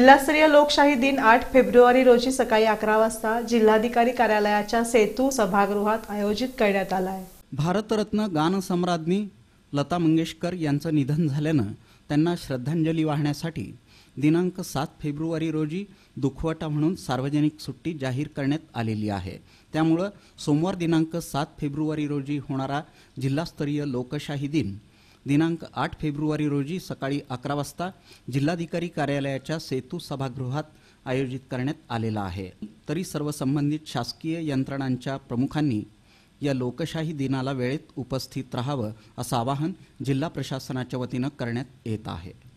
जिल्हास्तरीय लोकशाही दिन आठ फेब्रुवारी रोजी सकाळी अकरा वाजता जिल्हाधिकारी कार्यालयाच्या सेतू सभागृहात आयोजित करण्यात आला आहे भारतरत्न गानसम्राज्ञी लता मंगेशकर यांचं निधन झाल्यानं त्यांना श्रद्धांजली वाहण्यासाठी दिनांक सात फेब्रुवारी रोजी दुखवटा म्हणून सार्वजनिक सुट्टी जाहीर करण्यात आलेली आहे त्यामुळं सोमवार दिनांक सात फेब्रुवारी रोजी होणारा जिल्हास्तरीय लोकशाही दिन दिनांक आठ फेब्रुवारी रोजी सकाळी अकरा वाजता जिल्हाधिकारी कार्यालयाच्या सेतू सभागृहात आयोजित करण्यात आलेला आहे तरी सर्व संबंधित शासकीय यंत्रणांच्या प्रमुखांनी या लोकशाही दिनाला वेळेत उपस्थित राहावं असं आवाहन जिल्हा प्रशासनाच्या वतीनं करण्यात येत आहे